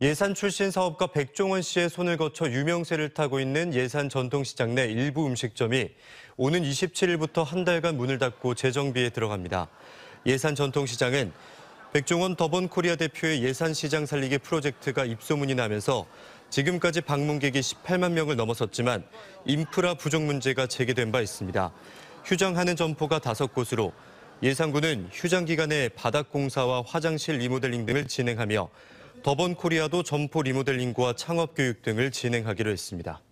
예산 출신 사업가 백종원 씨의 손을 거쳐 유명세를 타고 있는 예산 전통시장 내 일부 음식점이 오는 27일부터 한 달간 문을 닫고 재정비에 들어갑니다. 예산 전통시장은 백종원 더본 코리아 대표의 예산 시장 살리기 프로젝트가 입소문이 나면서 지금까지 방문객이 18만 명을 넘어섰지만 인프라 부족 문제가 제기된 바 있습니다. 휴장하는 점포가 다섯 곳으로 예산군은 휴장 기간에 바닥 공사와 화장실 리모델링 등을 진행하며 더번 코리아도 점포 리모델링과 창업 교육 등을 진행하기로 했습니다.